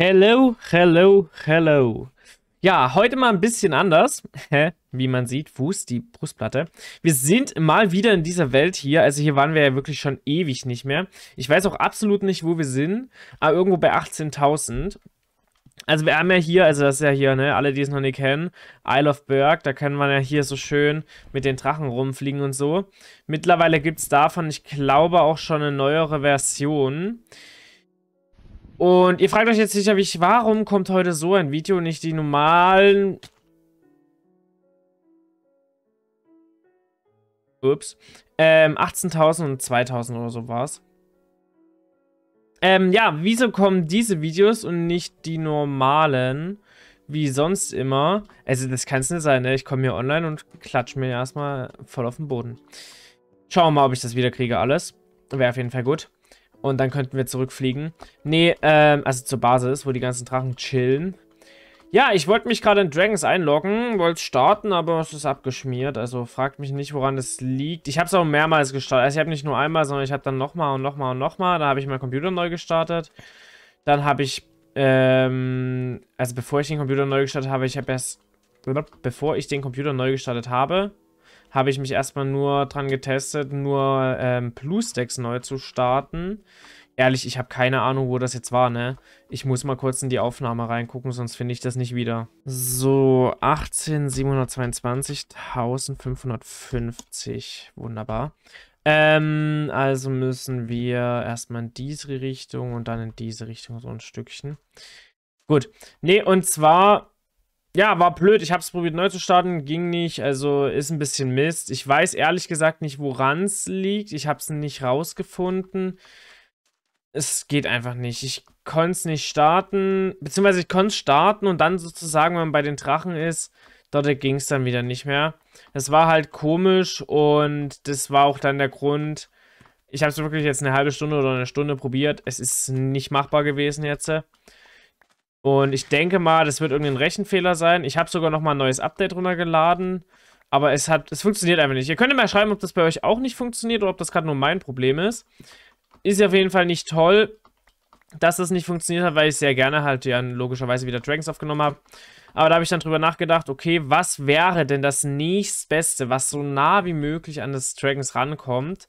Hello, hello, hello. Ja, heute mal ein bisschen anders. Wie man sieht, Fuß, die Brustplatte. Wir sind mal wieder in dieser Welt hier. Also hier waren wir ja wirklich schon ewig nicht mehr. Ich weiß auch absolut nicht, wo wir sind. Aber irgendwo bei 18.000. Also wir haben ja hier, also das ist ja hier, ne, alle, die es noch nicht kennen, Isle of Berg, da kann man ja hier so schön mit den Drachen rumfliegen und so. Mittlerweile gibt es davon, ich glaube, auch schon eine neuere Version. Und ihr fragt euch jetzt sicherlich, warum kommt heute so ein Video und nicht die normalen... Ups. Ähm, 18.000 und 2.000 oder so war's. Ähm, ja, wieso kommen diese Videos und nicht die normalen? Wie sonst immer. Also, das kann's nicht sein, ne? Ich komme hier online und klatsch mir erstmal voll auf den Boden. Schauen wir mal, ob ich das wieder kriege, alles. Wäre auf jeden Fall gut. Und dann könnten wir zurückfliegen. Nee, ähm, also zur Basis, wo die ganzen Drachen chillen. Ja, ich wollte mich gerade in Dragons einloggen, wollte starten, aber es ist abgeschmiert. Also fragt mich nicht, woran es liegt. Ich habe es auch mehrmals gestartet. Also ich habe nicht nur einmal, sondern ich habe dann nochmal und nochmal und nochmal. Dann habe ich meinen Computer neu gestartet. Dann habe ich, ähm, also bevor ich den Computer neu gestartet habe, ich habe erst, bevor ich den Computer neu gestartet habe, habe ich mich erstmal nur dran getestet, nur ähm, Blue-Stacks neu zu starten. Ehrlich, ich habe keine Ahnung, wo das jetzt war, ne? Ich muss mal kurz in die Aufnahme reingucken, sonst finde ich das nicht wieder. So, 18, Wunderbar. Ähm, also müssen wir erstmal in diese Richtung und dann in diese Richtung so ein Stückchen. Gut. Nee, und zwar ja, war blöd. Ich habe es probiert neu zu starten, ging nicht. Also ist ein bisschen Mist. Ich weiß ehrlich gesagt nicht, woran es liegt. Ich habe es nicht rausgefunden. Es geht einfach nicht. Ich konnte es nicht starten. Beziehungsweise ich konnte es starten und dann sozusagen, wenn man bei den Drachen ist, dort ging es dann wieder nicht mehr. Das war halt komisch und das war auch dann der Grund. Ich habe es wirklich jetzt eine halbe Stunde oder eine Stunde probiert. Es ist nicht machbar gewesen jetzt. Und ich denke mal, das wird irgendein Rechenfehler sein. Ich habe sogar nochmal ein neues Update runtergeladen. Aber es hat, es funktioniert einfach nicht. Ihr könnt mir mal schreiben, ob das bei euch auch nicht funktioniert oder ob das gerade nur mein Problem ist. Ist auf jeden Fall nicht toll, dass das nicht funktioniert hat, weil ich sehr gerne halt ja logischerweise wieder Dragons aufgenommen habe. Aber da habe ich dann drüber nachgedacht, okay, was wäre denn das nächstbeste, was so nah wie möglich an das Dragons rankommt?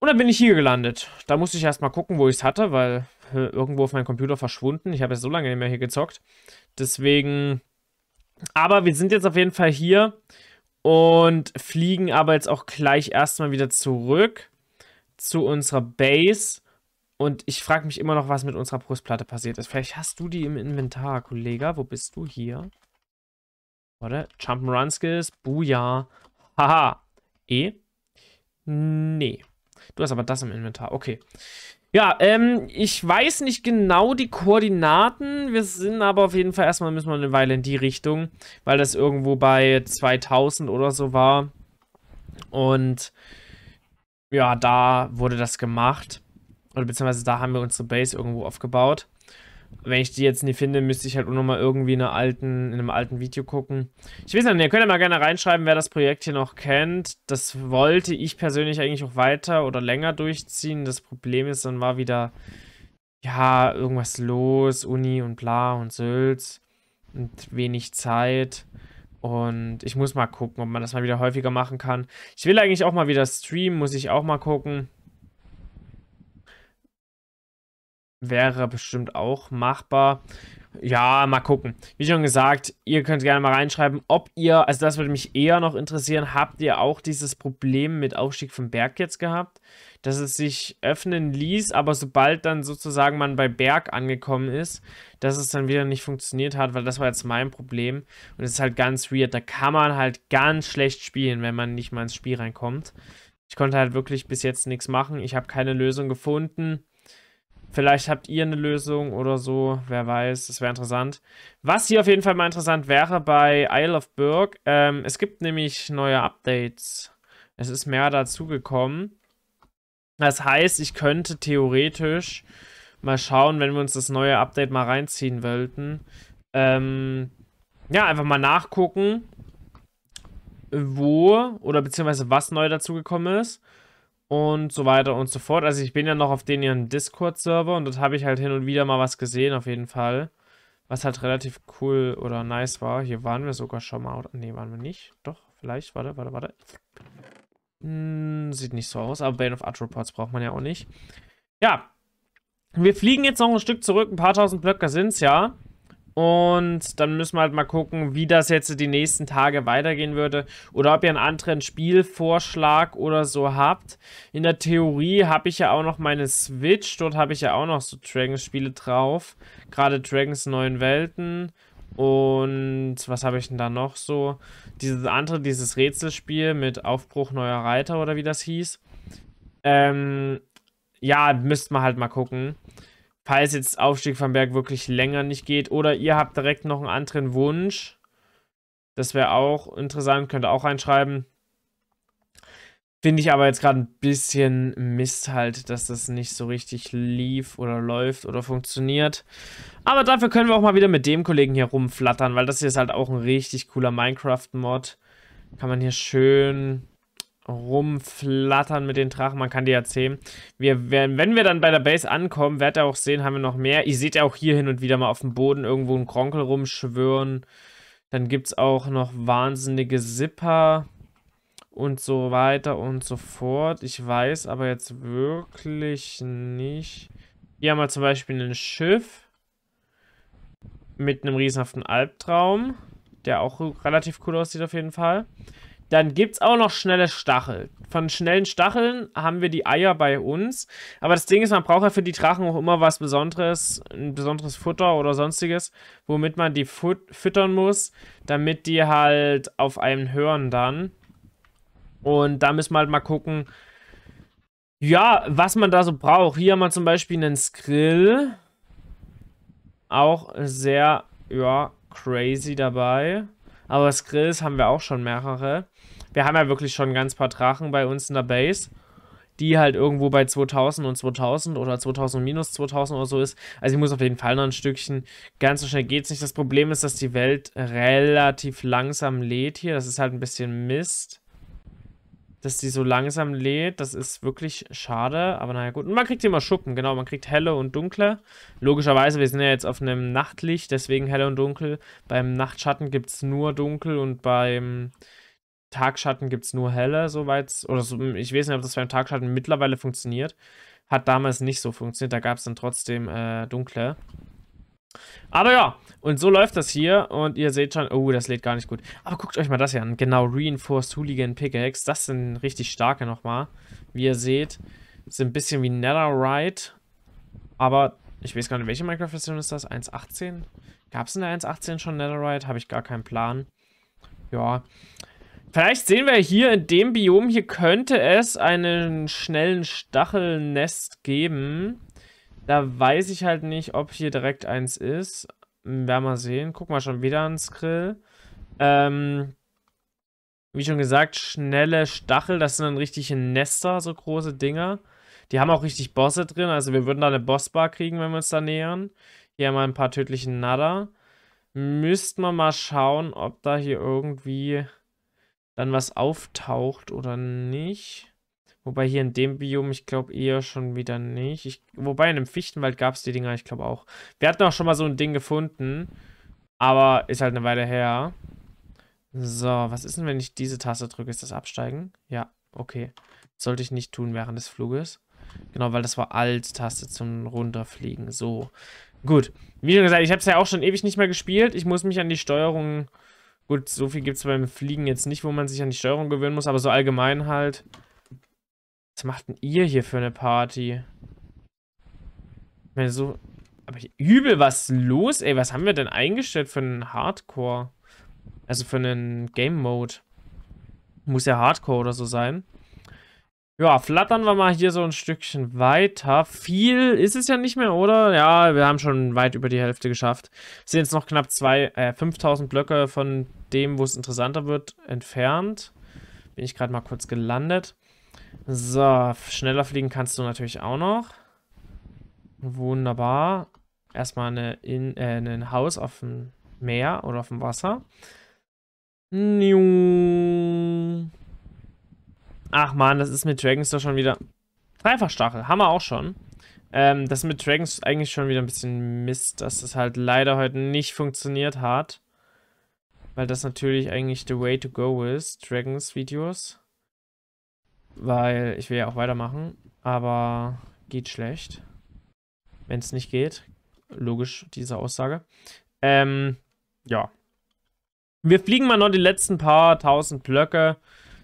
Und dann bin ich hier gelandet. Da musste ich erstmal gucken, wo ich es hatte, weil äh, irgendwo auf meinem Computer verschwunden. Ich habe ja so lange nicht mehr hier gezockt. Deswegen. Aber wir sind jetzt auf jeden Fall hier und fliegen aber jetzt auch gleich erstmal wieder zurück zu unserer Base. Und ich frage mich immer noch, was mit unserer Brustplatte passiert ist. Vielleicht hast du die im Inventar, Kollege. Wo bist du hier? Warte. Jump'n'Run Skills. Booyah. Haha. E? Nee. Du hast aber das im Inventar. Okay. Ja, ähm, ich weiß nicht genau die Koordinaten. Wir sind aber auf jeden Fall erstmal müssen wir eine Weile in die Richtung, weil das irgendwo bei 2000 oder so war. Und ja, da wurde das gemacht. Oder beziehungsweise da haben wir unsere Base irgendwo aufgebaut wenn ich die jetzt nicht finde, müsste ich halt auch nochmal irgendwie in, alten, in, einem alten Video gucken. Ich weiß nicht, ihr könnt ja mal gerne reinschreiben, wer das Projekt hier noch kennt. Das wollte ich persönlich eigentlich auch weiter oder länger durchziehen. Das Problem ist, dann war wieder, ja, irgendwas los, Uni und bla und Sülz und wenig Zeit. Und ich muss mal gucken, ob man das mal wieder häufiger machen kann. Ich will eigentlich auch mal wieder streamen, muss ich auch mal gucken. wäre bestimmt auch machbar. Ja, mal gucken. Wie schon gesagt, ihr könnt gerne mal reinschreiben, ob ihr, also das würde mich eher noch interessieren, habt ihr auch dieses Problem mit Aufstieg vom Berg jetzt gehabt, dass es sich öffnen ließ, aber sobald dann sozusagen man bei Berg angekommen ist, dass es dann wieder nicht funktioniert hat, weil das war jetzt mein Problem und es ist halt ganz weird, da kann man halt ganz schlecht spielen, wenn man nicht mal ins Spiel reinkommt. Ich konnte halt wirklich bis jetzt nichts machen, ich habe keine Lösung gefunden Vielleicht habt ihr eine Lösung oder so, wer weiß, das wäre interessant. Was hier auf jeden Fall mal interessant wäre bei Isle of Burg, ähm, es gibt nämlich neue Updates. Es ist mehr dazugekommen. Das heißt, ich könnte theoretisch mal schauen, wenn wir uns das neue Update mal reinziehen wollten. Ähm, ja, einfach mal nachgucken, wo oder beziehungsweise was neu dazugekommen ist und so weiter und so fort. Also ich bin ja noch auf den ihren Discord-Server und dort habe ich halt hin und wieder mal was gesehen auf jeden Fall. Was halt relativ cool oder nice war. Hier waren wir sogar schon mal. Oder, nee, waren wir nicht. Doch, vielleicht. Warte, warte, warte. Hm, sieht nicht so aus, aber Bane of Atropods braucht man ja auch nicht. Ja. Wir fliegen jetzt noch ein Stück zurück. Ein paar tausend Blöcke sind es ja. Und dann müssen wir halt mal gucken, wie das jetzt die nächsten Tage weitergehen würde. Oder ob ihr einen anderen Spielvorschlag oder so habt. In der Theorie habe ich ja auch noch meine Switch. Dort habe ich ja auch noch so Dragons-Spiele drauf. Gerade Dragons Neuen Welten. Und was habe ich denn da noch so? Dieses andere, dieses Rätselspiel mit Aufbruch neuer Reiter oder wie das hieß. Ähm, ja, müsst man halt mal gucken falls jetzt Aufstieg von Berg wirklich länger nicht geht. Oder ihr habt direkt noch einen anderen Wunsch. Das wäre auch interessant, könnt ihr auch reinschreiben. Finde ich aber jetzt gerade ein bisschen Mist halt, dass das nicht so richtig lief oder läuft oder funktioniert. Aber dafür können wir auch mal wieder mit dem Kollegen hier rumflattern, weil das hier ist halt auch ein richtig cooler Minecraft-Mod. Kann man hier schön rumflattern mit den Drachen. Man kann die ja zähmen. Wir werden, wenn wir dann bei der Base ankommen, werdet ihr auch sehen, haben wir noch mehr. Ihr seht ja auch hier hin und wieder mal auf dem Boden irgendwo einen Kronkel rumschwören. Dann gibt es auch noch wahnsinnige Sipper und so weiter und so fort. Ich weiß aber jetzt wirklich nicht. Hier haben wir zum Beispiel ein Schiff mit einem riesenhaften Albtraum, der auch relativ cool aussieht auf jeden Fall. Dann gibt es auch noch schnelle Stachel. Von schnellen Stacheln haben wir die Eier bei uns. Aber das Ding ist, man braucht ja für die Drachen auch immer was Besonderes, ein besonderes Futter oder sonstiges, womit man die fut füttern muss, damit die halt auf einen hören dann. Und da müssen wir halt mal gucken, ja, was man da so braucht. Hier haben wir zum Beispiel einen Skrill. Auch sehr, ja, crazy dabei. Aber Skrills haben wir auch schon mehrere. Wir haben ja wirklich schon ganz paar Drachen bei uns in der Base, die halt irgendwo bei 2000 und 2000 oder 2000 minus 2000 oder so ist. Also ich muss auf jeden Fall noch ein Stückchen. Ganz so schnell geht es nicht. Das Problem ist, dass die Welt relativ langsam lädt hier. Das ist halt ein bisschen Mist dass die so langsam lädt. Das ist wirklich schade, aber naja, gut. Und man kriegt immer Schuppen, genau. Man kriegt helle und dunkle. Logischerweise, wir sind ja jetzt auf einem Nachtlicht, deswegen helle und dunkel. Beim Nachtschatten gibt es nur dunkel und beim Tagschatten gibt es nur helle, soweit. Oder so, ich weiß nicht, ob das beim Tagschatten mittlerweile funktioniert. Hat damals nicht so funktioniert, da gab es dann trotzdem äh, dunkle. Aber ja, und so läuft das hier. Und ihr seht schon, oh, das lädt gar nicht gut. Aber guckt euch mal das hier an. Genau, Reinforced Hooligan Pickaxe. Das sind richtig starke nochmal. Wie ihr seht, sind ein bisschen wie Netherite. Aber ich weiß gar nicht, welche Minecraft-Version ist das? 1.18? Gab es in der 1.18 schon Netherite? Habe ich gar keinen Plan. Ja. Vielleicht sehen wir hier in dem Biom, hier könnte es einen schnellen Stachelnest geben. Da weiß ich halt nicht, ob hier direkt eins ist. Hm, werden wir sehen. Guck mal, schon wieder ans Grill. Ähm, wie schon gesagt, schnelle Stachel. Das sind dann richtige Nester, so große Dinger. Die haben auch richtig Bosse drin. Also wir würden da eine Bossbar kriegen, wenn wir uns da nähern. Hier haben wir ein paar tödlichen Nader. Müssten wir mal schauen, ob da hier irgendwie dann was auftaucht oder nicht. Wobei hier in dem Biom, ich glaube eher schon wieder nicht. Ich, wobei in dem Fichtenwald gab es die Dinger, ich glaube auch. Wir hatten auch schon mal so ein Ding gefunden. Aber ist halt eine Weile her. So, was ist denn, wenn ich diese Taste drücke? Ist das Absteigen? Ja, okay. sollte ich nicht tun während des Fluges. Genau, weil das war Alt-Taste zum Runterfliegen. So, gut. Wie schon gesagt, ich habe es ja auch schon ewig nicht mehr gespielt. Ich muss mich an die Steuerung... Gut, so viel gibt es beim Fliegen jetzt nicht, wo man sich an die Steuerung gewöhnen muss, aber so allgemein halt was macht denn ihr hier für eine Party? Ich meine, so... Aber hier, übel was los, ey. Was haben wir denn eingestellt für einen Hardcore? Also für einen Game-Mode. Muss ja Hardcore oder so sein. Ja, flattern wir mal hier so ein Stückchen weiter. Viel ist es ja nicht mehr, oder? Ja, wir haben schon weit über die Hälfte geschafft. Sind jetzt noch knapp zwei, äh, 5000 Blöcke von dem, wo es interessanter wird, entfernt. Bin ich gerade mal kurz gelandet. So, schneller fliegen kannst du natürlich auch noch. Wunderbar. Erstmal eine in, äh, ein Haus auf dem Meer oder auf dem Wasser. Ach man, das ist mit Dragons doch schon wieder... Dreifachstachel, haben wir auch schon. Ähm, das mit Dragons eigentlich schon wieder ein bisschen Mist, dass das halt leider heute nicht funktioniert hat. Weil das natürlich eigentlich the way to go ist, Dragons-Videos. Weil ich will ja auch weitermachen, aber geht schlecht. Wenn es nicht geht. Logisch, diese Aussage. Ähm, ja. Wir fliegen mal noch die letzten paar tausend Blöcke.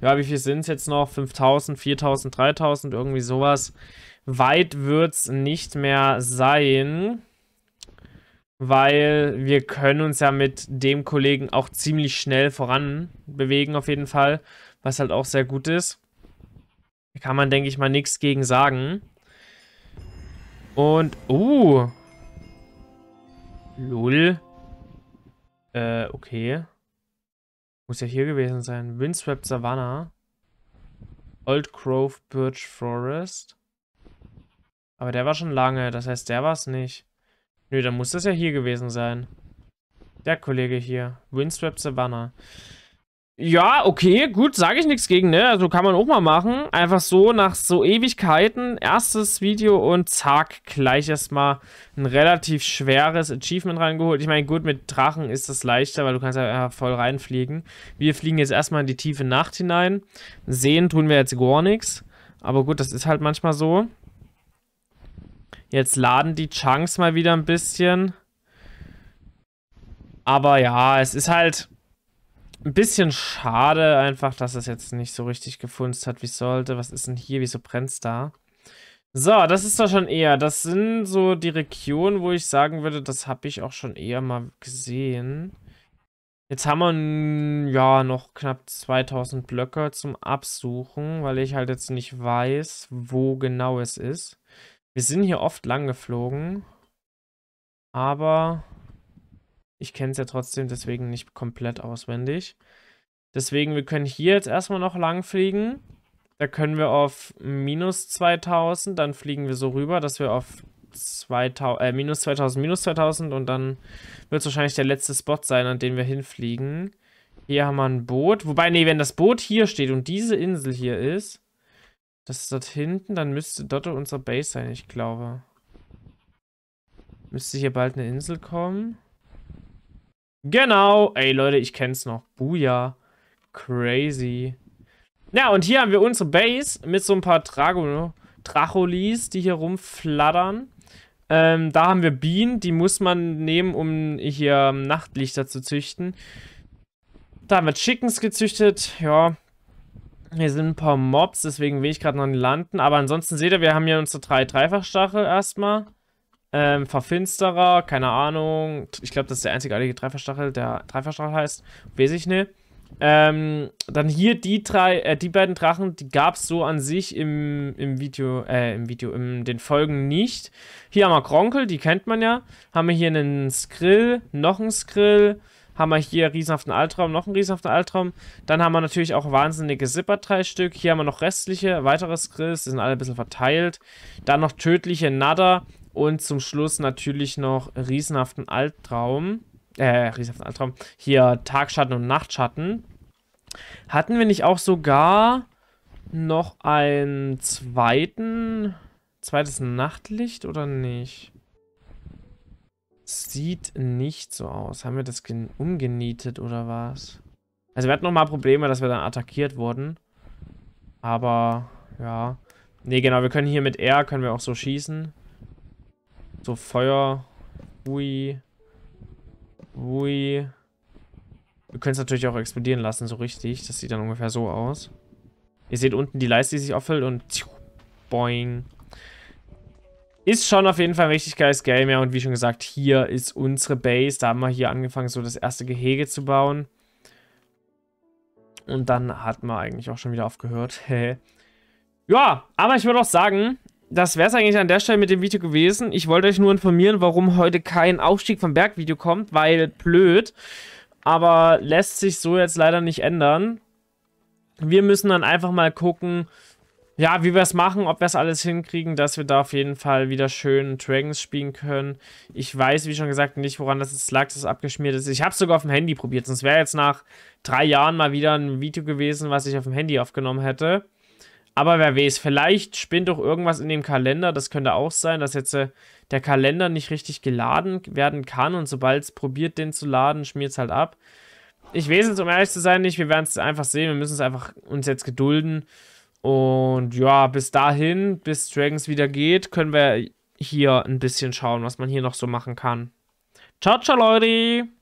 Ja, wie viel sind es jetzt noch? 5000, 4000, 3000, irgendwie sowas. Weit wird es nicht mehr sein weil wir können uns ja mit dem Kollegen auch ziemlich schnell voran bewegen auf jeden Fall, was halt auch sehr gut ist. Da kann man, denke ich mal, nichts gegen sagen. Und, uh. Lul. Äh, okay. Muss ja hier gewesen sein. Windswept Savannah. Old Grove Birch Forest. Aber der war schon lange, das heißt, der war es nicht. Nö, dann muss das ja hier gewesen sein. Der Kollege hier. Windswept Savannah. Ja, okay, gut, sage ich nichts gegen, ne? Also kann man auch mal machen. Einfach so nach so Ewigkeiten, erstes Video und zack, gleich erstmal ein relativ schweres Achievement reingeholt. Ich meine, gut, mit Drachen ist das leichter, weil du kannst ja voll reinfliegen. Wir fliegen jetzt erstmal in die tiefe Nacht hinein. Sehen tun wir jetzt gar nichts. Aber gut, das ist halt manchmal so. Jetzt laden die Chunks mal wieder ein bisschen. Aber ja, es ist halt ein bisschen schade einfach, dass es jetzt nicht so richtig gefunzt hat, wie es sollte. Was ist denn hier? Wieso brennt es da? So, das ist doch schon eher. Das sind so die Regionen, wo ich sagen würde, das habe ich auch schon eher mal gesehen. Jetzt haben wir ja noch knapp 2000 Blöcke zum Absuchen, weil ich halt jetzt nicht weiß, wo genau es ist. Wir sind hier oft lang geflogen, aber ich kenne es ja trotzdem deswegen nicht komplett auswendig. Deswegen, wir können hier jetzt erstmal noch lang fliegen. Da können wir auf minus 2000, dann fliegen wir so rüber, dass wir auf 2000, äh, minus 2000, minus 2000 und dann wird es wahrscheinlich der letzte Spot sein, an den wir hinfliegen. Hier haben wir ein Boot. Wobei, nee, wenn das Boot hier steht und diese Insel hier ist, das ist dort hinten, dann müsste dort unser Base sein, ich glaube. Müsste hier bald eine Insel kommen. Genau. Ey, Leute, ich kenn's noch. Buja. Crazy. Ja, und hier haben wir unsere Base mit so ein paar Drago ne, Dracholis, die hier rumflattern. Ähm, da haben wir Bienen, die muss man nehmen, um hier Nachtlichter zu züchten. Da haben wir Chickens gezüchtet, ja. Hier sind ein paar Mobs, deswegen will ich gerade noch landen. Aber ansonsten seht ihr, wir haben hier unsere drei Dreifachstachel erstmal. Ähm, Verfinsterer, keine Ahnung. Ich glaube, das ist der einzigartige Dreiverstachel, der Dreiverstachel heißt. Weiß ich nicht. Ähm, dann hier die drei, äh, die beiden Drachen, die gab es so an sich im, im Video, äh, im Video, in den Folgen nicht. Hier haben wir Kronkel, die kennt man ja. Haben wir hier einen Skrill, noch einen Skrill. Haben wir hier riesenhaften Altraum, noch einen riesenhaften Altraum. Dann haben wir natürlich auch wahnsinnige Zipper, drei Stück. Hier haben wir noch restliche, weitere Skrills, die sind alle ein bisschen verteilt. Dann noch tödliche Nadder. Und zum Schluss natürlich noch riesenhaften Albtraum. Äh, riesenhaften Albtraum. Hier Tagschatten und Nachtschatten. Hatten wir nicht auch sogar noch einen zweiten, zweites Nachtlicht oder nicht? Sieht nicht so aus. Haben wir das umgenietet oder was? Also wir hatten nochmal Probleme, dass wir dann attackiert wurden. Aber, ja. Ne, genau, wir können hier mit R, können wir auch so schießen. So Feuer. Hui. Hui. Wir können es natürlich auch explodieren lassen, so richtig. Das sieht dann ungefähr so aus. Ihr seht unten die Leiste, die sich auffällt und tschuh, boing. Ist schon auf jeden Fall ein richtig geiles Game, ja. Und wie schon gesagt, hier ist unsere Base. Da haben wir hier angefangen, so das erste Gehege zu bauen. Und dann hat man eigentlich auch schon wieder aufgehört. ja, aber ich würde auch sagen, das wäre es eigentlich an der Stelle mit dem Video gewesen. Ich wollte euch nur informieren, warum heute kein Aufstieg vom Berg-Video kommt, weil blöd. Aber lässt sich so jetzt leider nicht ändern. Wir müssen dann einfach mal gucken, ja, wie wir es machen, ob wir es alles hinkriegen, dass wir da auf jeden Fall wieder schön Dragons spielen können. Ich weiß, wie schon gesagt, nicht, woran das jetzt lag, dass es abgeschmiert ist. Ich habe es sogar auf dem Handy probiert, sonst wäre jetzt nach drei Jahren mal wieder ein Video gewesen, was ich auf dem Handy aufgenommen hätte. Aber wer weiß, vielleicht spinnt doch irgendwas in dem Kalender. Das könnte auch sein, dass jetzt äh, der Kalender nicht richtig geladen werden kann. Und sobald es probiert, den zu laden, schmiert es halt ab. Ich weiß es, um ehrlich zu sein, nicht. Wir werden es einfach sehen. Wir müssen es einfach uns jetzt gedulden. Und ja, bis dahin, bis Dragons wieder geht, können wir hier ein bisschen schauen, was man hier noch so machen kann. Ciao, ciao, Leute!